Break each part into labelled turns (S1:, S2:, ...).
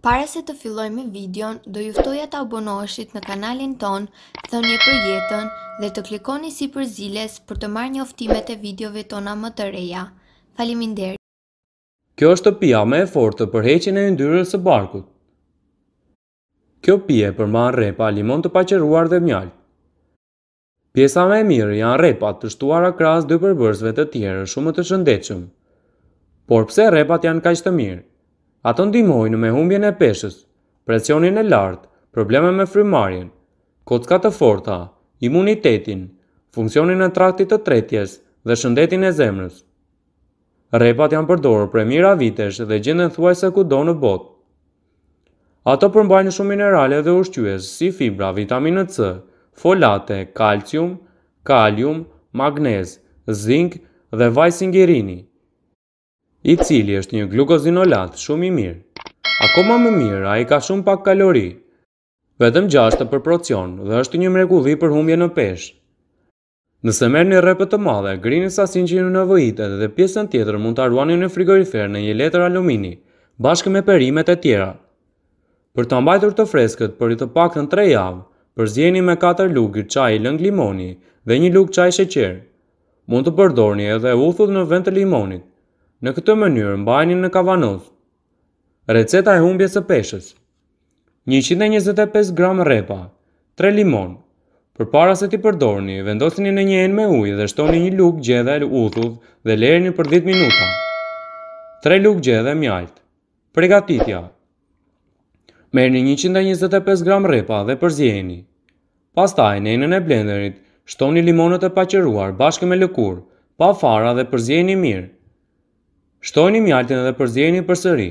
S1: Pare se të filloj me videon, do juftoja të abonoshit në kanalin ton, thënje për jetën dhe të klikoni si për ziles për të marrë një oftimet e videove tona më të reja. Falimin deri! Kjo është të pia me efort të përheqin e ndyrës së barkut. Kjo pia për ma repa limon të paceruar dhe mjallë. Pjesa me mirë janë repat të shtuar akras dhe përbërzve të tjere shumë të shëndecëm. Por pse repat janë ka ishtë mirë? ato ndimojnë me humbjen e peshës, presionin e lartë, probleme me frymarrjen, kocka të forta, imunitetin, funksionin e traktit të tretjes dhe shëndetin e zemrës. Repat janë përdorur për mira vitesh dhe gjendën thuajse kudo në botë. Ato përmbajnë shumë minerale dhe ushqyes si fibra, vitaminë C, folate, kalcium, kalium, magnez, zinc dhe vaj singirini i cili është një glukozinolat shumë i mirë. Ako ma më mirë, a i ka shumë pak kalori. Vetëm 6 për përprocion dhe është një mrekulli për humbje në pesh. Nëse merë një repët të madhe, grini sasin që në nëvëjitë dhe pjesën tjetër mund të arruani në frigorifer në një letër alumini, bashkë me perimet e tjera. Për të mbajtur të freskët për i të pak në 3 javë, zjeni me 4 lukë qaj lëng limoni dhe një lukë qaj sheqerë. Mund të përdorni edhe uthut në vend të limonit në këtë mënyrë mbajnin në kavanoz. Receta e humbjes së peshës 125 gram repa, 3 limon. Për para se ti përdorni, vendosini në një enë me ujë dhe shtoni një luk gjedhe e uthudh dhe lerni për 10 minuta. 3 luk gjedhe mjalt. Pregatitja Merni 125 gram repa dhe përzjeni. Pastaj në enën e blenderit, shtoni limonët e paqëruar bashkë me lëkur, pa fara dhe përzjeni mirë. Shtojni mjaltin edhe përzjeni për sëri.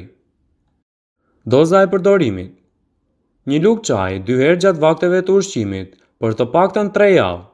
S1: Doza e përdorimit Një lukë qaj, dyherë gjatë vakteve të ushqimit, për të pak të në tre javë.